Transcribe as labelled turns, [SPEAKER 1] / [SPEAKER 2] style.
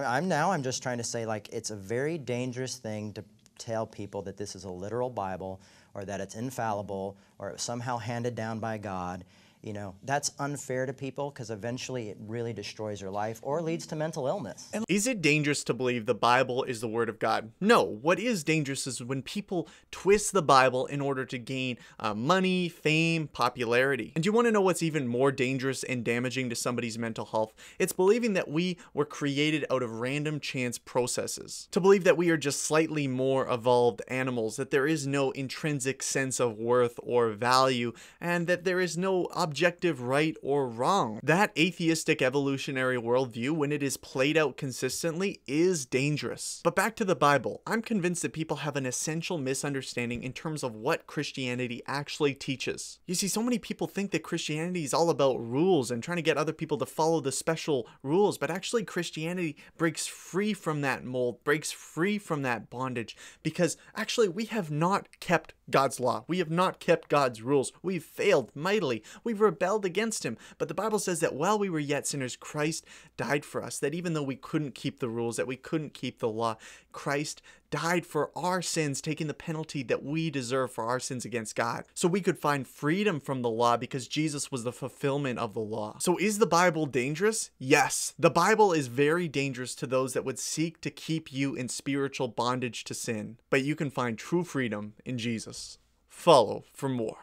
[SPEAKER 1] I'm, now I'm just trying to say like it's a very dangerous thing to tell people that this is a literal Bible or that it's infallible or somehow handed down by God you know, that's unfair to people because eventually it really destroys your life or leads to mental illness.
[SPEAKER 2] Is it dangerous to believe the Bible is the word of God? No. What is dangerous is when people twist the Bible in order to gain uh, money, fame, popularity. And you want to know what's even more dangerous and damaging to somebody's mental health? It's believing that we were created out of random chance processes. To believe that we are just slightly more evolved animals, that there is no intrinsic sense of worth or value, and that there is no objective objective right or wrong. That atheistic evolutionary worldview, when it is played out consistently, is dangerous. But back to the Bible, I'm convinced that people have an essential misunderstanding in terms of what Christianity actually teaches. You see, so many people think that Christianity is all about rules and trying to get other people to follow the special rules, but actually Christianity breaks free from that mold, breaks free from that bondage, because actually we have not kept God's law. We have not kept God's rules. We've failed mightily. We've rebelled against Him. But the Bible says that while we were yet sinners, Christ died for us. That even though we couldn't keep the rules, that we couldn't keep the law, Christ died for our sins, taking the penalty that we deserve for our sins against God. So we could find freedom from the law because Jesus was the fulfillment of the law. So is the Bible dangerous? Yes. The Bible is very dangerous to those that would seek to keep you in spiritual bondage to sin. But you can find true freedom in Jesus. Follow for more.